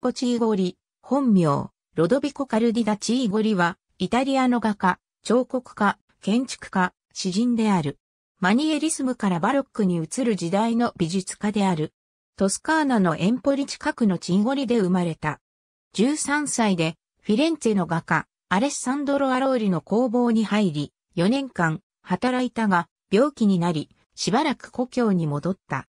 コ・チーゴリ、本名、ロドビコ・カルディダ・チーゴリは、イタリアの画家、彫刻家、建築家、詩人である。マニエリスムからバロックに移る時代の美術家である。トスカーナのエンポリ近くのチーゴリで生まれた。13歳で、フィレンツェの画家、アレッサンドロ・アローリの工房に入り、4年間、働いたが、病気になり、しばらく故郷に戻った。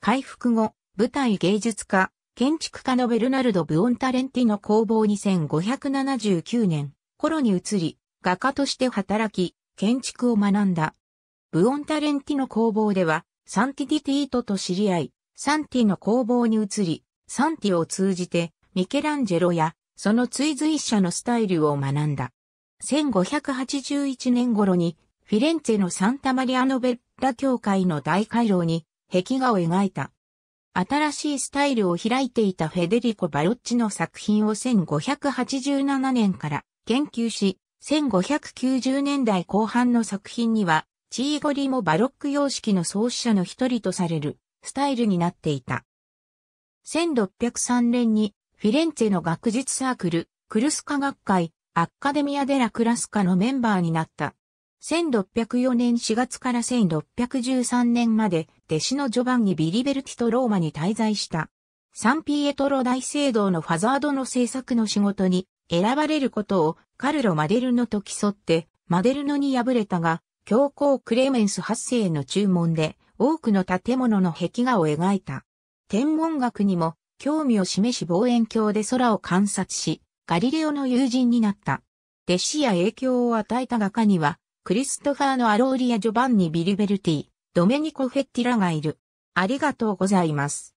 回復後、舞台芸術家、建築家のベルナルド・ブオンタレンティの工房2579年頃に移り、画家として働き、建築を学んだ。ブオンタレンティの工房では、サンティディティートと知り合い、サンティの工房に移り、サンティを通じて、ミケランジェロや、その追随者のスタイルを学んだ。1581年頃に、フィレンツェのサンタマリアノベッラ教会の大回廊に、壁画を描いた。新しいスタイルを開いていたフェデリコ・バロッチの作品を1587年から研究し、1590年代後半の作品には、チーゴリもバロック様式の創始者の一人とされるスタイルになっていた。1603年にフィレンツェの学術サークル、クルス科学会、アッカデミア・デラ・クラスカのメンバーになった。1604年4月から1613年まで弟子の序盤にビリベルティとローマに滞在した。サンピエトロ大聖堂のファザードの制作の仕事に選ばれることをカルロ・マデルノと競って、マデルノに敗れたが、教皇クレメンス8世の注文で多くの建物の壁画を描いた。天文学にも興味を示し望遠鏡で空を観察し、ガリレオの友人になった。弟子や影響を与えた画家には、クリストファーのアローリア・ジョバンニ・ビリベルティ、ドメニコ・フェッティラがいる。ありがとうございます。